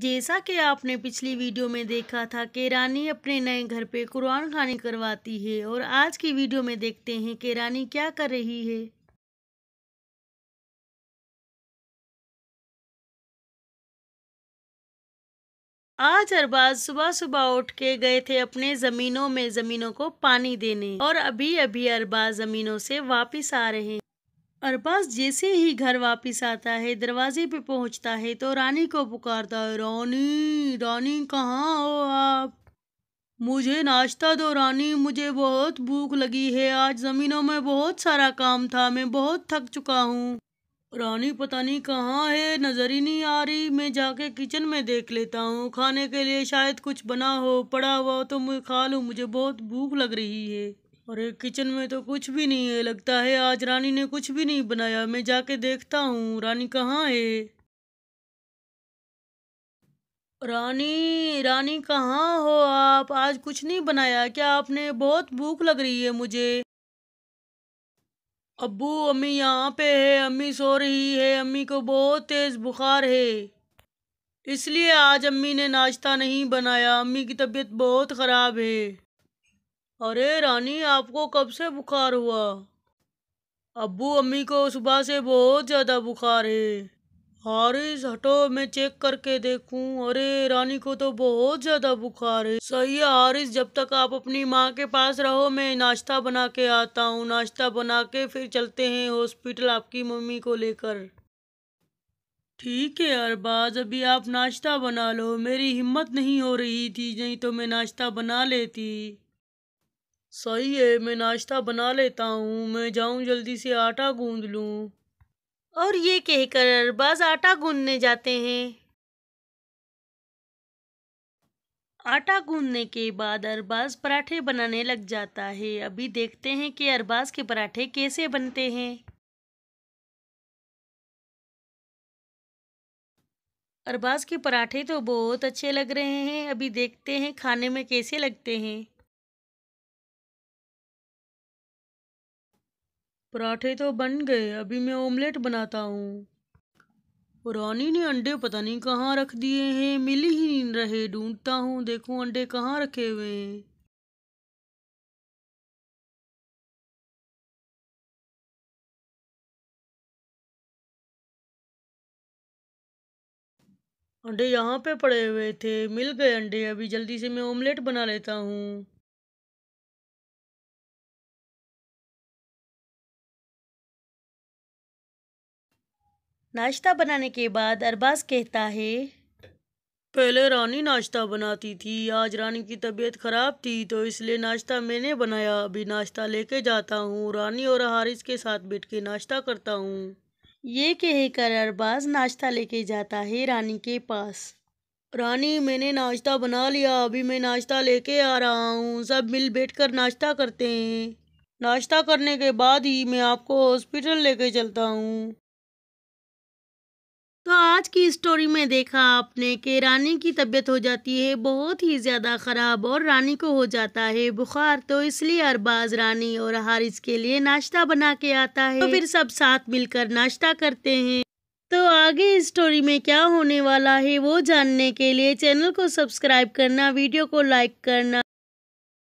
जैसा कि आपने पिछली वीडियो में देखा था कि रानी अपने नए घर पे कुरान खानी करवाती है और आज की वीडियो में देखते हैं कि रानी क्या कर रही है आज अरबाज सुबह सुबह उठ के गए थे अपने जमीनों में जमीनों को पानी देने और अभी अभी अरबाज जमीनों से वापस आ रहे हैं अरबाज जैसे ही घर वापस आता है दरवाजे पे पहुंचता है तो रानी को पुकारता है रानी रानी कहाँ हो आप मुझे नाश्ता दो रानी मुझे बहुत भूख लगी है आज ज़मीनों में बहुत सारा काम था मैं बहुत थक चुका हूँ रानी पता नहीं कहाँ है नज़र ही नहीं आ रही मैं जाके किचन में देख लेता हूँ खाने के लिए शायद कुछ बना हो पड़ा हुआ तो मैं खा लूँ मुझे बहुत भूख लग रही है अरे किचन में तो कुछ भी नहीं है लगता है आज रानी ने कुछ भी नहीं बनाया मैं जाके देखता हूँ रानी कहाँ है रानी रानी कहाँ हो आप आज कुछ नहीं बनाया क्या आपने बहुत भूख लग रही है मुझे अबू अम्मी यहाँ पे है अम्मी सो रही है अम्मी को बहुत तेज़ बुखार है इसलिए आज अम्मी ने नाश्ता नहीं बनाया अम्मी की तबीयत बहुत ख़राब है अरे रानी आपको कब से बुखार हुआ अबू अम्मी को सुबह से बहुत ज़्यादा बुखार है हारिस हटो मैं चेक करके देखूं अरे रानी को तो बहुत ज़्यादा बुखार है सही है हारिस जब तक आप अपनी माँ के पास रहो मैं नाश्ता बना के आता हूँ नाश्ता बना के फिर चलते हैं हॉस्पिटल आपकी मम्मी को लेकर ठीक है अरबाज अभी आप नाश्ता बना लो मेरी हिम्मत नहीं हो रही थी नहीं तो मैं नाश्ता बना लेती सही है मैं नाश्ता बना लेता हूँ मैं जाऊँ जल्दी से आटा गूंद लूँ और ये कहकर अरबाज आटा गूंदने जाते हैं आटा गूंदने के बाद अरबाज पराठे बनाने लग जाता है अभी देखते हैं कि अरबाज के पराठे कैसे बनते हैं अरबाज के पराठे तो बहुत अच्छे लग रहे हैं अभी देखते हैं खाने में कैसे लगते हैं पराठे तो बन गए अभी मैं ऑमलेट बनाता हूँ रानी ने अंडे पता नहीं कहाँ रख दिए हैं मिल ही नहीं रहे ढूंढता हूँ देखो अंडे कहाँ रखे हुए हैं अंडे यहाँ पे पड़े हुए थे मिल गए अंडे अभी जल्दी से मैं ऑमलेट बना लेता हूँ नाश्ता बनाने के बाद अरबाज कहता है पहले रानी नाश्ता बनाती थी आज रानी की तबीयत ख़राब थी तो इसलिए नाश्ता मैंने बनाया अभी नाश्ता लेके जाता हूँ रानी और हारिस के साथ बैठ के नाश्ता करता हूँ ये कहकर अरबाज नाश्ता लेके जाता है रानी के पास रानी मैंने नाश्ता बना लिया अभी मैं नाश्ता लेके आ रहा हूँ सब मिल बैठ कर नाश्ता करते हैं नाश्ता करने के बाद ही मैं आपको हॉस्पिटल लेके चलता हूँ तो आज की स्टोरी में देखा आपने कि रानी की तबीयत हो जाती है बहुत ही ज़्यादा ख़राब और रानी को हो जाता है बुखार तो इसलिए अरबाज रानी और हारिस के लिए नाश्ता बना के आता है तो फिर सब साथ मिलकर नाश्ता करते हैं तो आगे स्टोरी में क्या होने वाला है वो जानने के लिए चैनल को सब्सक्राइब करना वीडियो को लाइक करना